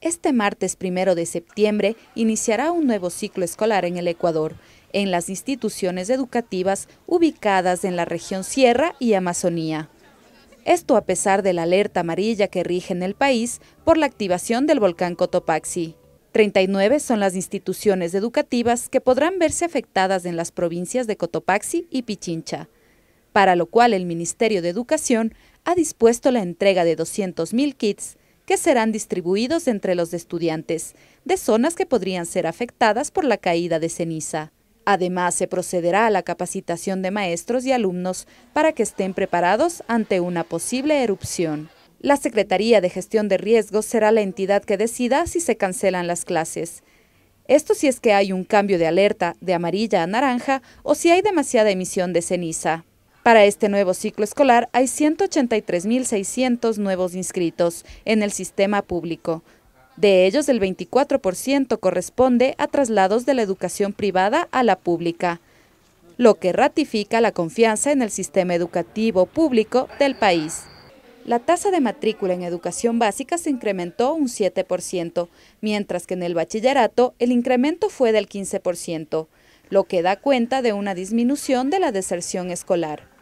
Este martes primero de septiembre iniciará un nuevo ciclo escolar en el Ecuador, en las instituciones educativas ubicadas en la región Sierra y Amazonía. Esto a pesar de la alerta amarilla que rige en el país por la activación del volcán Cotopaxi. 39 son las instituciones educativas que podrán verse afectadas en las provincias de Cotopaxi y Pichincha para lo cual el Ministerio de Educación ha dispuesto la entrega de 200.000 kits que serán distribuidos entre los estudiantes de zonas que podrían ser afectadas por la caída de ceniza. Además, se procederá a la capacitación de maestros y alumnos para que estén preparados ante una posible erupción. La Secretaría de Gestión de Riesgos será la entidad que decida si se cancelan las clases. Esto si es que hay un cambio de alerta de amarilla a naranja o si hay demasiada emisión de ceniza. Para este nuevo ciclo escolar hay 183.600 nuevos inscritos en el sistema público. De ellos, el 24% corresponde a traslados de la educación privada a la pública, lo que ratifica la confianza en el sistema educativo público del país. La tasa de matrícula en educación básica se incrementó un 7%, mientras que en el bachillerato el incremento fue del 15%, lo que da cuenta de una disminución de la deserción escolar.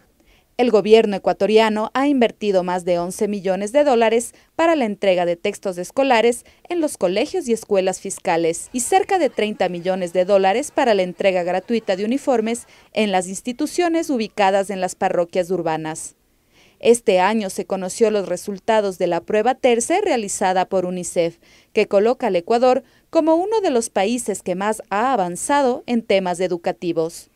El gobierno ecuatoriano ha invertido más de 11 millones de dólares para la entrega de textos escolares en los colegios y escuelas fiscales y cerca de 30 millones de dólares para la entrega gratuita de uniformes en las instituciones ubicadas en las parroquias urbanas. Este año se conoció los resultados de la prueba tercera realizada por UNICEF, que coloca al Ecuador como uno de los países que más ha avanzado en temas educativos.